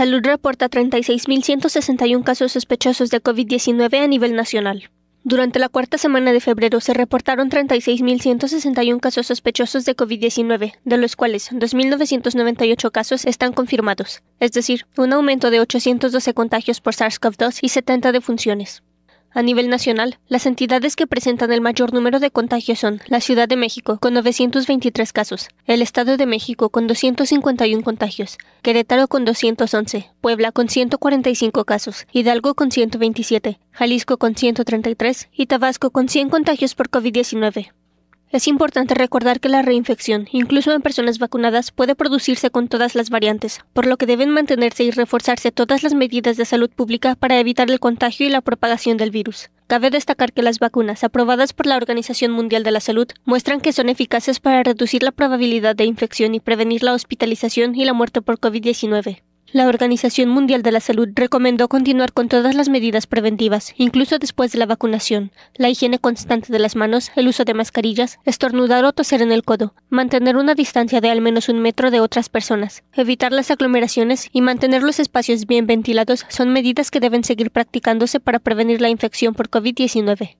Salud reporta 36.161 casos sospechosos de COVID-19 a nivel nacional. Durante la cuarta semana de febrero se reportaron 36.161 casos sospechosos de COVID-19, de los cuales 2.998 casos están confirmados, es decir, un aumento de 812 contagios por SARS-CoV-2 y 70 defunciones. A nivel nacional, las entidades que presentan el mayor número de contagios son la Ciudad de México, con 923 casos, el Estado de México, con 251 contagios, Querétaro, con 211, Puebla, con 145 casos, Hidalgo, con 127, Jalisco, con 133 y Tabasco, con 100 contagios por COVID-19. Es importante recordar que la reinfección, incluso en personas vacunadas, puede producirse con todas las variantes, por lo que deben mantenerse y reforzarse todas las medidas de salud pública para evitar el contagio y la propagación del virus. Cabe destacar que las vacunas aprobadas por la Organización Mundial de la Salud muestran que son eficaces para reducir la probabilidad de infección y prevenir la hospitalización y la muerte por COVID-19. La Organización Mundial de la Salud recomendó continuar con todas las medidas preventivas, incluso después de la vacunación, la higiene constante de las manos, el uso de mascarillas, estornudar o toser en el codo, mantener una distancia de al menos un metro de otras personas, evitar las aglomeraciones y mantener los espacios bien ventilados son medidas que deben seguir practicándose para prevenir la infección por COVID-19.